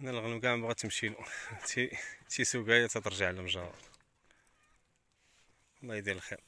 انا الغنم كاع بغات تمشي له تي سوقايه تترجع للمجار الله يدير الخير